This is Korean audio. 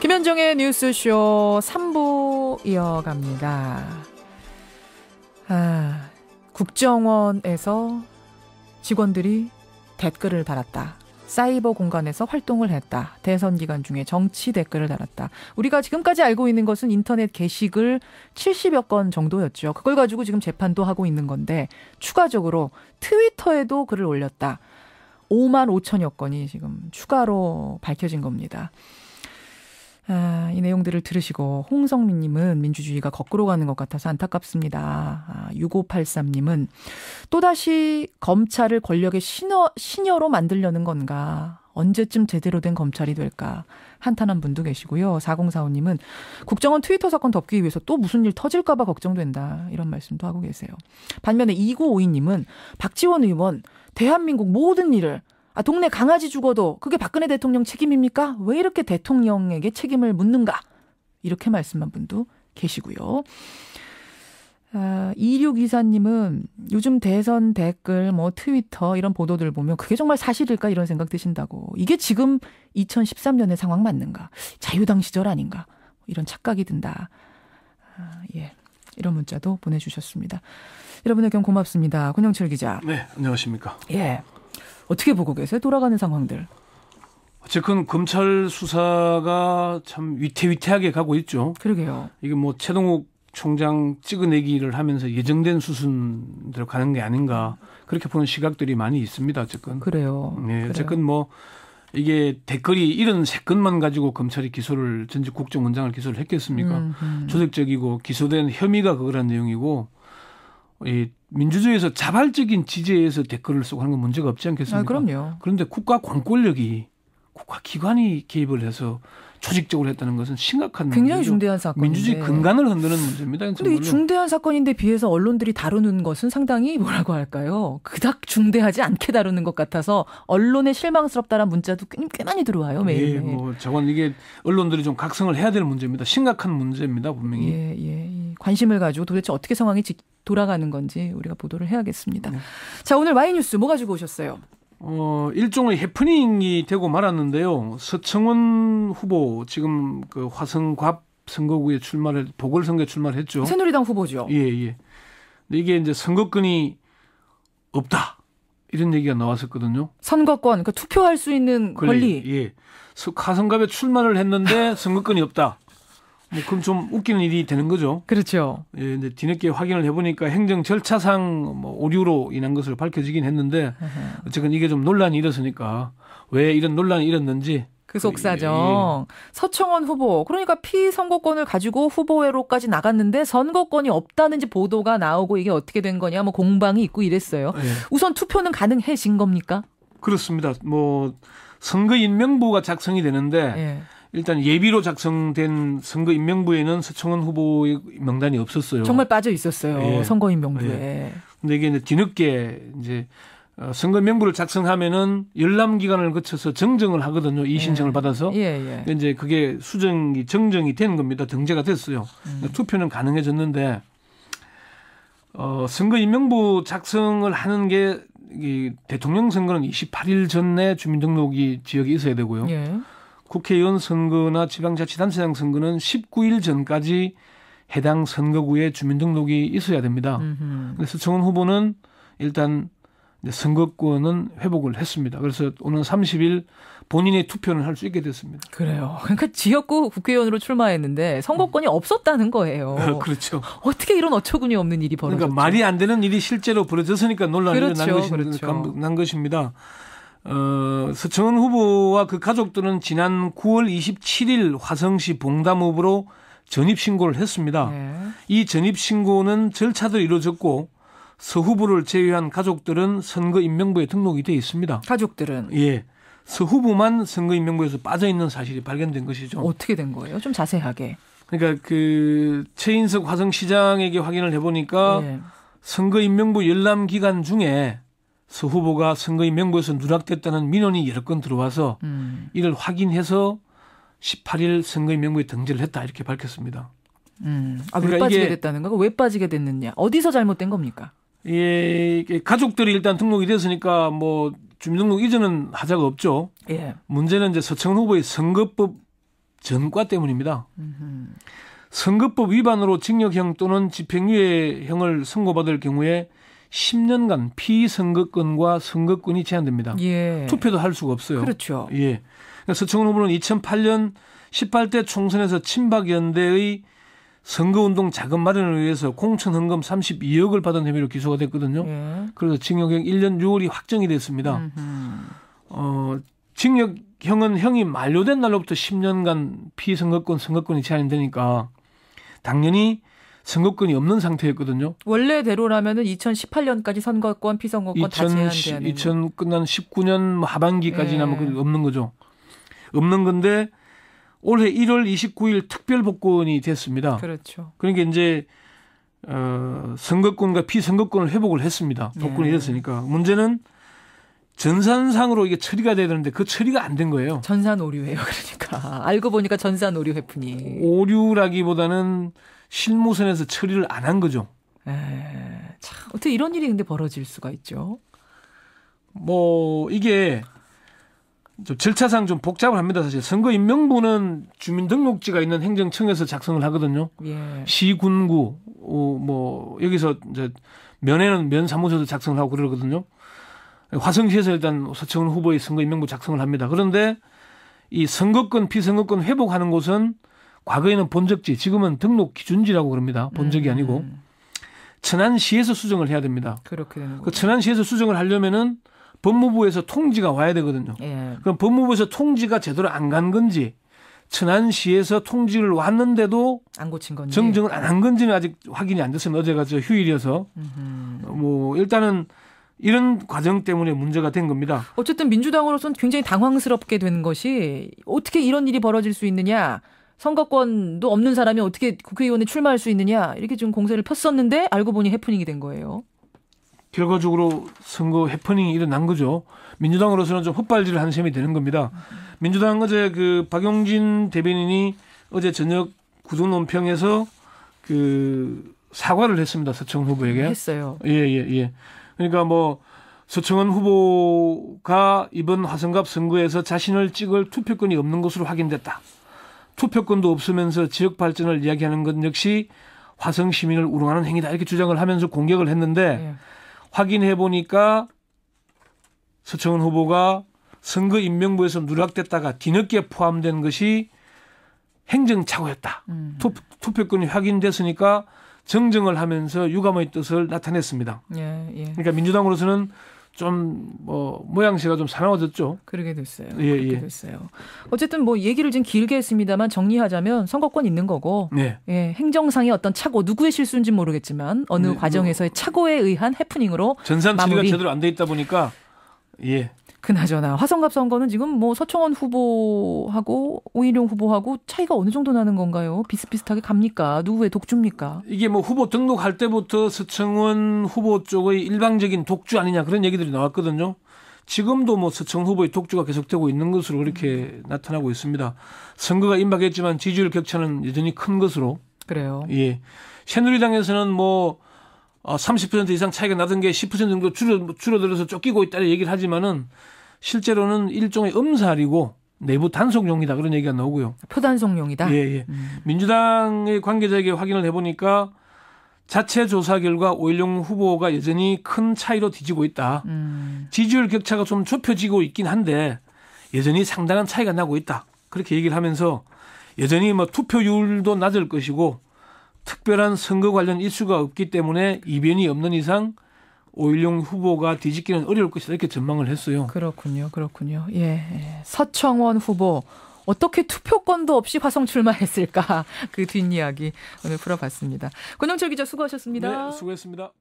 김현정의 뉴스쇼 3부 이어갑니다. 아, 국정원에서 직원들이 댓글을 달았다. 사이버 공간에서 활동을 했다. 대선 기간 중에 정치 댓글을 달았다. 우리가 지금까지 알고 있는 것은 인터넷 게시글 70여 건 정도였죠. 그걸 가지고 지금 재판도 하고 있는 건데 추가적으로 트위터에도 글을 올렸다. 5만 5천여 건이 지금 추가로 밝혀진 겁니다. 이 내용들을 들으시고 홍성민님은 민주주의가 거꾸로 가는 것 같아서 안타깝습니다. 아, 6583님은 또다시 검찰을 권력의 신여, 신여로 만들려는 건가? 언제쯤 제대로 된 검찰이 될까 한탄한 분도 계시고요. 4045님은 국정원 트위터 사건 덮기 위해서 또 무슨 일 터질까봐 걱정된다 이런 말씀도 하고 계세요. 반면에 2952님은 박지원 의원 대한민국 모든 일을 아, 동네 강아지 죽어도 그게 박근혜 대통령 책임입니까? 왜 이렇게 대통령에게 책임을 묻는가? 이렇게 말씀한 분도 계시고요. 아, 2624님은 요즘 대선 댓글, 뭐 트위터 이런 보도들 보면 그게 정말 사실일까 이런 생각 드신다고. 이게 지금 2013년의 상황 맞는가? 자유당 시절 아닌가? 이런 착각이 든다. 아, 예. 이런 문자도 보내주셨습니다. 여러분의 의견 고맙습니다. 권영철 기자. 네, 안녕하십니까. 예. 어떻게 보고 계세요? 돌아가는 상황들. 어쨌건 검찰 수사가 참 위태위태하게 가고 있죠. 그러게요. 이게 뭐 최동욱 총장 찍어내기를 하면서 예정된 수순대로 가는 게 아닌가 그렇게 보는 시각들이 많이 있습니다. 어쨌건 그래요. 네, 그래요. 어쨌건 뭐 이게 댓글이 이런 세건만 가지고 검찰이 기소를 전직 국정원장을 기소를 했겠습니까? 음, 음. 조직적이고 기소된 혐의가 그거란 내용이고 이 민주주의에서 자발적인 지지에서 댓글을 쓰고 하는 건 문제가 없지 않겠습니까? 아, 그럼요. 그런데 국가 공권력이 국가 기관이 개입을 해서 조직적으로 했다는 것은 심각한 굉장히 문제죠. 중대한 사건 민주주의 근간을 흔드는 문제입니다. 그런데이 중대한 사건인데 비해서 언론들이 다루는 것은 상당히 뭐라고 할까요? 그닥 중대하지 않게 다루는 것 같아서 언론에 실망스럽다는 문자도 꽤, 꽤 많이 들어와요 매일. 예, 뭐 저건 이게 언론들이 좀 각성을 해야 될 문제입니다. 심각한 문제입니다 분명히. 예, 예, 예. 관심을 가지고 도대체 어떻게 상황이 지, 돌아가는 건지 우리가 보도를 해야겠습니다. 네. 자, 오늘 와이뉴스 뭐 가지고 오셨어요? 어, 일종의 해프닝이 되고 말았는데요. 서청원 후보 지금 그 화성갑 선거구에 출마를 보궐선거에 출마 했죠. 새누리당 후보죠. 예, 예. 근데 이게 이제 선거권이 없다. 이런 얘기가 나왔었거든요. 선거권, 그 투표할 수 있는 권리. 권리. 예. 화성갑에 출마를 했는데 선거권이 없다. 뭐 그럼 좀 웃기는 일이 되는 거죠. 그렇죠. 예, 근데 뒤늦게 확인을 해보니까 행정 절차상 뭐 오류로 인한 것으로 밝혀지긴 했는데 어쨌든 이게 좀 논란이 일었으니까 왜 이런 논란이 일었는지 그 속사정. 예, 예. 서청원 후보. 그러니까 피선거권을 가지고 후보회로까지 나갔는데 선거권이 없다는지 보도가 나오고 이게 어떻게 된 거냐 뭐 공방이 있고 이랬어요. 예. 우선 투표는 가능해진 겁니까? 그렇습니다. 뭐 선거인명부가 작성이 되는데 예. 일단 예비로 작성된 선거인명부에는 서청원 후보의 명단이 없었어요. 정말 빠져 있었어요. 예. 선거인명부에. 예. 근데 이게 이제 뒤늦게 이제 어, 선거인명부를 작성하면은 열람 기간을 거쳐서 정정을 하거든요. 이 예. 신청을 예. 받아서. 예, 예. 이제 그게 수정이 정정이 된 겁니다. 등재가 됐어요. 음. 그러니까 투표는 가능해졌는데 어 선거인명부 작성을 하는 게 이 대통령 선거는 28일 전에 주민등록이 지역에 있어야 되고요. 예. 국회의원 선거나 지방자치단체장 선거는 19일 전까지 해당 선거구에 주민등록이 있어야 됩니다. 음흠. 그래서 정원 후보는 일단 선거권은 회복을 했습니다. 그래서 오는 30일 본인의 투표는 할 수 있게 됐습니다. 그래요. 그러니까 지역구 국회의원으로 출마했는데 선거권이 음. 없었다는 거예요. 그렇죠. 어떻게 이런 어처구니 없는 일이 그러니까 벌어졌죠? 그러니까 말이 안 되는 일이 실제로 벌어졌으니까 논란이 그렇죠. 난, 것인, 그렇죠. 난 것입니다. 어, 서청은 후보와 그 가족들은 지난 9월 27일 화성시 봉담읍으로 전입신고를 했습니다. 네. 이 전입신고는 절차도 이루어졌고 서 후보를 제외한 가족들은 선거인명부에 등록이 돼 있습니다. 가족들은? 예. 서 후보만 선거인명부에서 빠져있는 사실이 발견된 것이죠. 어떻게 된 거예요? 좀 자세하게. 그러니까 그 최인석 화성시장에게 확인을 해보니까 네. 선거인명부 열람 기간 중에 서 후보가 선거인 명부에서 누락됐다는 민원이 여러 건 들어와서 음. 이를 확인해서 18일 선거인 명부에 등재를 했다 이렇게 밝혔습니다. 음. 아, 그러니까 왜 빠지게 됐다는 거고 왜 빠지게 됐느냐 어디서 잘못된 겁니까? 예, 가족들이 일단 등록이 됐으니까 뭐 주민등록 이전은 하자가 없죠. 예. 문제는 이제 서청 후보의 선거법 전과 때문입니다. 음흠. 선거법 위반으로 징역형 또는 집행유예형을 선고받을 경우에 10년간 피선거권과 선거권이 제한됩니다. 예. 투표도 할 수가 없어요. 그렇죠. 예. 그러니까 서청원 후보는 2008년 18대 총선에서 친박연대의 선거운동 자금 마련을 위해서 공천헌금 32억을 받은 혐의로 기소가 됐거든요. 예. 그래서 징역형 1년 6월이 확정이 됐습니다. 음흠. 어, 징역형은 형이 만료된 날로부터 10년간 피선거권, 선거권이 제한되니까 당연히 선거권이 없는 상태였거든요. 원래대로라면 2018년까지 선거권, 피선거권 2000, 다 제한돼야 2000 끝난 19년 뭐 하반기까지 예. 없는 거죠. 없는 건데 올해 1월 29일 특별 복권이 됐습니다. 그렇죠. 그러니까 이제 어, 선거권과 피선거권을 회복을 했습니다. 복권이 예. 됐으니까 문제는 전산상으로 이게 처리가 돼야 되는데 그 처리가 안 된 거예요. 전산 오류예요. 그러니까 알고 보니까 전산 오류 회분이 오류라기보다는 실무선에서 처리를 안 한 거죠. 에, 예, 참 어떻게 이런 일이 근데 벌어질 수가 있죠. 뭐 이게 좀 절차상 좀복잡 합니다. 사실 선거 임명부는 주민등록지가 있는 행정청에서 작성을 하거든요. 예. 시군구 어, 뭐 여기서 이제 면회는면 사무소에서 작성을 하고 그러거든요. 화성시에서 일단 서청원 후보의 선거 임명부 작성을 합니다. 그런데 이 선거권 피선거권 회복하는 곳은 과거에는 본적지, 지금은 등록 기준지라고 그럽니다. 본적이 음. 아니고 천안시에서 수정을 해야 됩니다. 그렇게 되는 그 천안시에서 수정을 하려면은 법무부에서 통지가 와야 되거든요. 예. 그럼 법무부에서 통지가 제대로 안 간 건지 천안시에서 통지를 왔는데도 안 고친 건지 정정을 안 한 건지는 아직 확인이 안 됐어요. 어제가 저 휴일이어서 음흠. 뭐 일단은 이런 과정 때문에 문제가 된 겁니다. 어쨌든 민주당으로서는 굉장히 당황스럽게 된 것이 어떻게 이런 일이 벌어질 수 있느냐 선거권도 없는 사람이 어떻게 국회의원에 출마할 수 있느냐 이렇게 지금 공세를 폈었는데 알고 보니 해프닝이 된 거예요. 결과적으로 선거 해프닝이 일어난 거죠. 민주당으로서는 좀 헛발질을 한 셈이 되는 겁니다. 민주당 어제 그 박용진 대변인이 어제 저녁 구성 논평에서 그 사과를 했습니다. 서청원 후보에게. 했어요. 예, 예, 예. 그러니까 뭐 서청원 후보가 이번 화성갑 선거에서 자신을 찍을 투표권이 없는 것으로 확인됐다. 투표권도 없으면서 지역 발전을 이야기하는 것 역시 화성 시민을 우롱하는 행위다 이렇게 주장을 하면서 공격을 했는데 네. 예. 확인해 보니까 서청원 후보가 선거 임명부에서 누락됐다가 뒤늦게 포함된 것이 행정착오였다. 음. 투, 표권이 확인됐으니까 정정을 하면서 유감의 뜻을 나타냈습니다. 예, 예. 그러니까 민주당으로서는 좀뭐 모양새가 좀 사나워졌죠. 그러게 됐어요. 예, 그렇게 예. 됐어요. 어쨌든 뭐 얘기를 좀 길게 했습니다만 정리하자면 선거권 있는 거고 예. 예 행정상의 어떤 착오 누구의 실수인지 모르겠지만 어느 네, 뭐 과정에서의 뭐, 착오에 의한 해프닝으로 전산 처리가 제대로 안 돼 있다 보니까 예 그나저나 화성갑 선거는 지금 뭐 서청원 후보하고 오일용 후보하고 차이가 어느 정도 나는 건가요? 비슷비슷하게 갑니까? 누구의 독주입니까? 이게 뭐 후보 등록할 때부터 서청원 후보 쪽의 일방적인 독주 아니냐 그런 얘기들이 나왔거든요. 지금도 뭐 서청 후보의 독주가 계속되고 있는 것으로 그렇게 음. 나타나고 있습니다. 선거가 임박했지만 지지율 격차는 여전히 큰 것으로. 그래요. 예. 새누리당에서는 뭐 어, 30% 이상 차이가 나던 게 10% 정도 줄어, 줄어들어서 쫓기고 있다는 얘기를 하지만은 실제로는 일종의 음살이고 내부 단속용이다 그런 얘기가 나오고요. 표단속용이다. 예, 예. 음. 민주당의 관계자에게 확인을 해보니까 자체 조사 결과 오일용 후보가 여전히 큰 차이로 뒤지고 있다. 음. 지지율 격차가 좀 좁혀지고 있긴 한데 여전히 상당한 차이가 나고 있다. 그렇게 얘기를 하면서 여전히 뭐 투표율도 낮을 것이고 특별한 선거 관련 이슈가 없기 때문에 이변이 없는 이상 오일용 후보가 뒤집기는 어려울 것이다 이렇게 전망을 했어요. 그렇군요, 그렇군요. 예, 예. 서청원 후보 어떻게 투표권도 없이 화성 출마했을까 그 뒷이야기 오늘 풀어봤습니다. 권영철 기자 수고하셨습니다. 네, 수고했습니다.